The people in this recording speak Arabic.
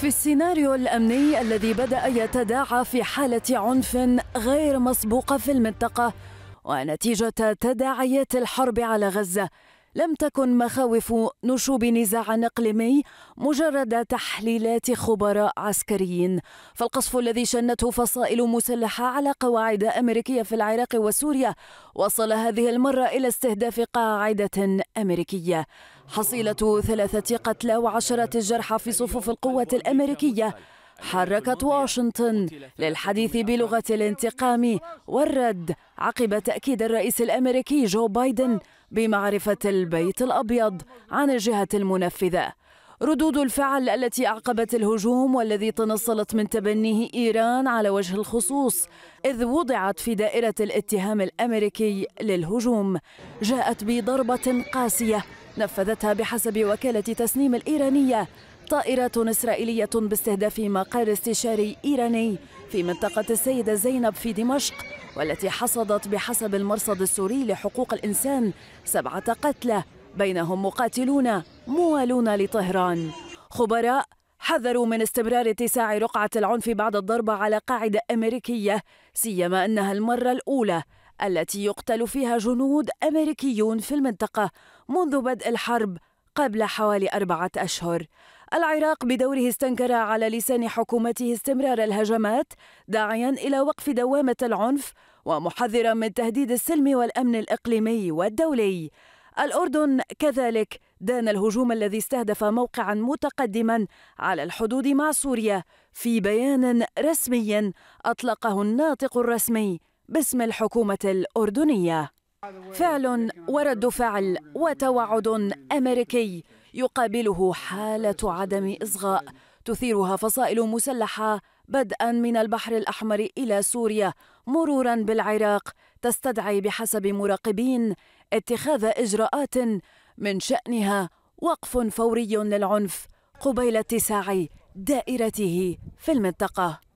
في السيناريو الأمني الذي بدأ يتداعى في حالة عنف غير مسبوقة في المنطقة ونتيجة تداعيات الحرب على غزة لم تكن مخاوف نشوب نزاع اقليمي مجرد تحليلات خبراء عسكريين فالقصف الذي شنته فصائل مسلحه على قواعد امريكيه في العراق وسوريا وصل هذه المره الى استهداف قاعده امريكيه حصيله ثلاثه قتلى وعشره جرحى في صفوف القوات الامريكيه حركت واشنطن للحديث بلغة الانتقام والرد عقب تأكيد الرئيس الأمريكي جو بايدن بمعرفة البيت الأبيض عن الجهة المنفذة ردود الفعل التي أعقبت الهجوم والذي تنصلت من تبنيه إيران على وجه الخصوص إذ وضعت في دائرة الاتهام الأمريكي للهجوم جاءت بضربة قاسية نفذتها بحسب وكالة تسنيم الإيرانية طائرات إسرائيلية باستهداف مقر استشاري إيراني في منطقة السيدة زينب في دمشق والتي حصدت بحسب المرصد السوري لحقوق الإنسان سبعة قتلى بينهم مقاتلون موالون لطهران خبراء حذروا من استمرار اتساع رقعة العنف بعد الضربة على قاعدة أمريكية سيما أنها المرة الأولى التي يقتل فيها جنود أمريكيون في المنطقة منذ بدء الحرب قبل حوالي أربعة أشهر العراق بدوره استنكر على لسان حكومته استمرار الهجمات داعيا إلى وقف دوامة العنف ومحذرا من تهديد السلم والأمن الإقليمي والدولي الأردن كذلك دان الهجوم الذي استهدف موقعا متقدما على الحدود مع سوريا في بيان رسمي أطلقه الناطق الرسمي باسم الحكومة الأردنية فعل ورد فعل وتوعد امريكي يقابله حاله عدم اصغاء تثيرها فصائل مسلحه بدءا من البحر الاحمر الى سوريا مرورا بالعراق تستدعي بحسب مراقبين اتخاذ اجراءات من شانها وقف فوري للعنف قبيل اتساع دائرته في المنطقه